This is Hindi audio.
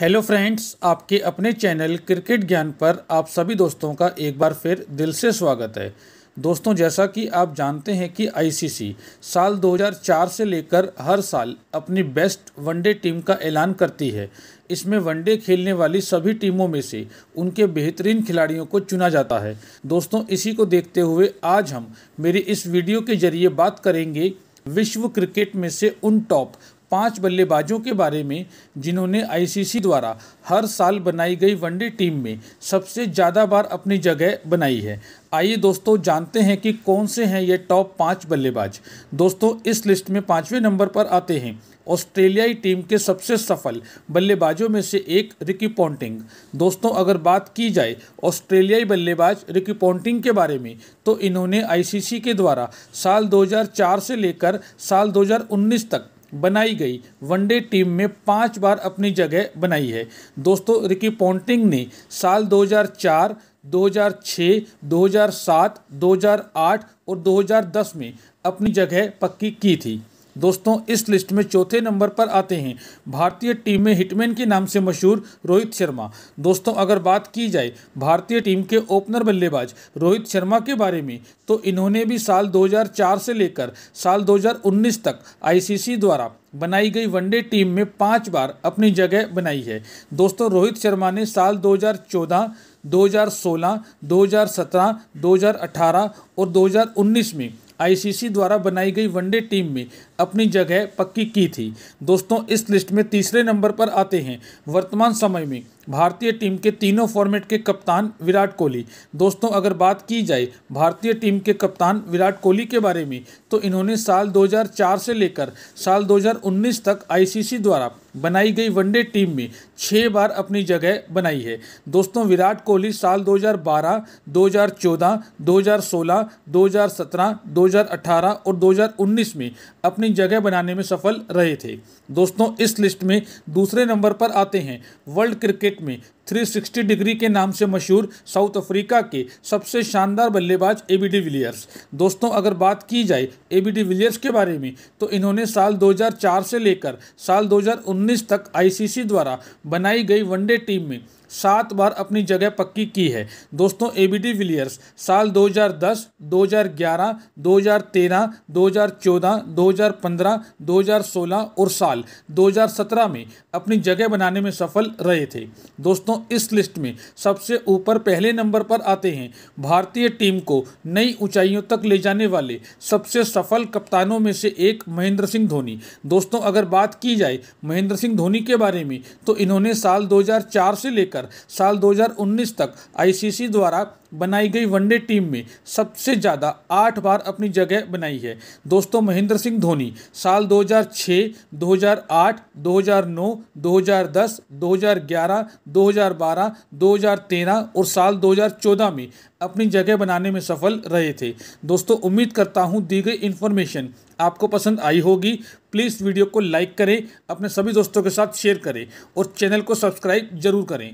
हेलो फ्रेंड्स आपके अपने चैनल क्रिकेट ज्ञान पर आप सभी दोस्तों का एक बार फिर दिल से स्वागत है दोस्तों जैसा कि आप जानते हैं कि आईसीसी साल 2004 से लेकर हर साल अपनी बेस्ट वनडे टीम का ऐलान करती है इसमें वनडे खेलने वाली सभी टीमों में से उनके बेहतरीन खिलाड़ियों को चुना जाता है दोस्तों इसी को देखते हुए आज हम मेरी इस वीडियो के जरिए बात करेंगे विश्व क्रिकेट में से उन टॉप पांच बल्लेबाजों के बारे में जिन्होंने आईसीसी द्वारा हर साल बनाई गई वनडे टीम में सबसे ज़्यादा बार अपनी जगह बनाई है आइए दोस्तों जानते हैं कि कौन से हैं ये टॉप पाँच बल्लेबाज दोस्तों इस लिस्ट में पाँचवें नंबर पर आते हैं ऑस्ट्रेलियाई टीम के सबसे सफल बल्लेबाजों में से एक रिकी पॉन्टिंग दोस्तों अगर बात की जाए ऑस्ट्रेलियाई बल्लेबाज रिकी पॉन्टिंग के बारे में तो इन्होंने आईसीसी के द्वारा साल 2004 से लेकर साल 2019 तक बनाई गई वनडे टीम में पांच बार अपनी जगह बनाई है दोस्तों रिकी पोंटिंग ने साल 2004 2006, 2007, 2008 और 2010 में अपनी जगह पक्की की थी दोस्तों इस लिस्ट में चौथे नंबर पर आते हैं भारतीय टीम में हिटमैन के नाम से मशहूर रोहित शर्मा दोस्तों अगर बात की जाए भारतीय टीम के ओपनर बल्लेबाज रोहित शर्मा के बारे में तो इन्होंने भी साल 2004 से लेकर साल 2019 तक आईसीसी द्वारा बनाई गई वनडे टीम में पाँच बार अपनी जगह बनाई है दोस्तों रोहित शर्मा ने साल दो 2016, 2017, 2018 और 2019 में आईसीसी द्वारा बनाई गई वनडे टीम में अपनी जगह पक्की की थी दोस्तों इस लिस्ट में तीसरे नंबर पर आते हैं वर्तमान समय में भारतीय टीम के तीनों फॉर्मेट के कप्तान विराट कोहली दोस्तों अगर बात की जाए भारतीय टीम के कप्तान विराट कोहली के बारे में तो इन्होंने साल 2004 से लेकर साल 2019 तक आईसीसी द्वारा बनाई गई वनडे टीम में छः बार अपनी जगह बनाई है दोस्तों विराट कोहली साल 2012, 2014, 2016, 2017, 2018 और 2019 में अपनी अपनी जगह बनाने में सफल रहे थे दोस्तों इस लिस्ट में दूसरे नंबर पर आते हैं वर्ल्ड क्रिकेट में 360 डिग्री के नाम से मशहूर साउथ अफ्रीका के सबसे शानदार बल्लेबाज ए बी डी विलियर्स दोस्तों अगर बात की जाए ए बी डी विलियर्स के बारे में तो इन्होंने साल 2004 से लेकर साल 2019 तक आईसीसी द्वारा बनाई गई वनडे टीम में सात बार अपनी जगह पक्की की है दोस्तों ए बी डी विलियर्स साल 2010, 2011, 2013, 2014, 2015, 2015, 2016 और साल 2017 में अपनी जगह बनाने में सफल रहे थे दोस्तों इस लिस्ट में सबसे ऊपर पहले नंबर पर आते हैं भारतीय टीम को नई ऊंचाइयों तक ले जाने वाले सबसे सफल कप्तानों में से एक महेंद्र सिंह धोनी दोस्तों अगर बात की जाए महेंद्र सिंह धोनी के बारे में तो इन्होंने साल दो से लेकर साल दो तक आई द्वारा बनाई गई वनडे टीम में सबसे ज़्यादा आठ बार अपनी जगह बनाई है दोस्तों महेंद्र सिंह धोनी साल 2006, 2008, 2009, 2010, 2011, 2012, 2013 और साल 2014 में अपनी जगह बनाने में सफल रहे थे दोस्तों उम्मीद करता हूँ दी गई इन्फॉर्मेशन आपको पसंद आई होगी प्लीज़ वीडियो को लाइक करें अपने सभी दोस्तों के साथ शेयर करें और चैनल को सब्सक्राइब जरूर करें